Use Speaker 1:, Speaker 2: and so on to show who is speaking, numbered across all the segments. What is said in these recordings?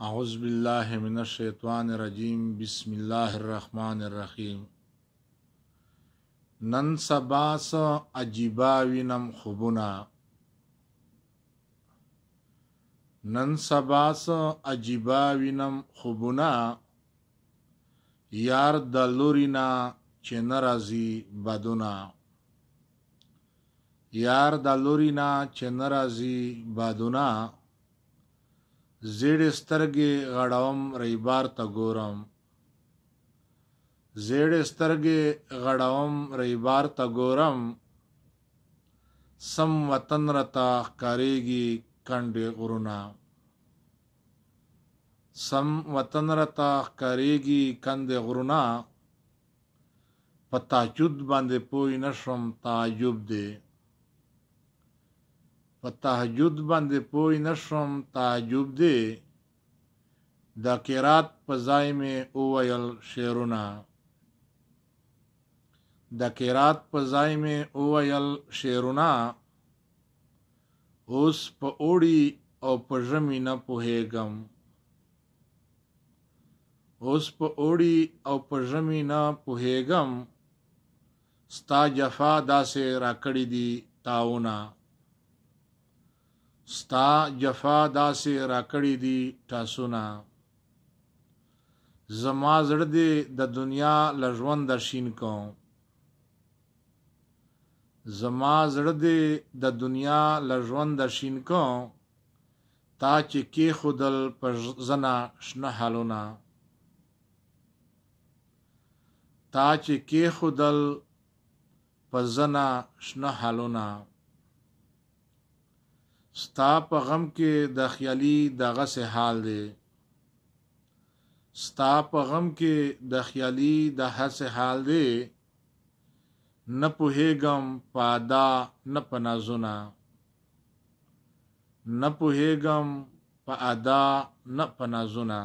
Speaker 1: اعوذ بالله من الشیطان الرجیم بسم الله الرحمن الرحیم نن سبا سو عجیبا وینم خوبنا نن سبا سو عجیبا وینم خوبنا یار د لورینا چې ناراضي بدونا یار د لورینا چې ناراضي بدونا زیړې سترګې غړوم ریبار ته ګورم زیړې سترګې غړوم ریبار ته ګورم سم وطن رتا کاریږي کنډې غرونه سم وطن رتا کاریږي کندې غرونه په تعجب باندې پوی نشم تعجب دی په تهجد باندې پوی نشم تعجب دی د قرات په ځای مې اوویل شعرونه د قرات په ځای مې اوویل شعرونه اوس په اوړي او په ژمي نه پوهېږم اوس په اوړي او په ژمي نه پوهېږم ستا جفا داسې راکړي دي تاونه ستا جفا داسې راکړی دي تاسونا زما زړه دې د دنیا لژوند درشین کوم زما زړه دې د دنیا لژوند درشین کوم تا چې کې خودل پر زنا شنه حالونه تا چې کې خودل پر زنا شنه حالونه ستا په غم کې د خیالي دغه سه حال دی ستا په غم کې د خیالي د هر سه حال دی نه پوهېږم پادا نه پنازونه نه پوهېږم په ادا نه پنازونه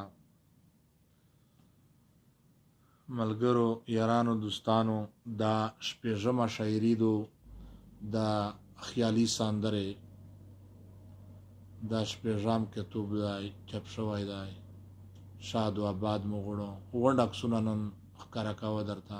Speaker 1: ملګرو یارانو دوستانو دا شپږمه شاعري دو د خیالي سندره دا شپږم کتاب دی چاپ شوی دی شاد و آباد مغړو غونډ عکسونه نن ښکارا کاوه درته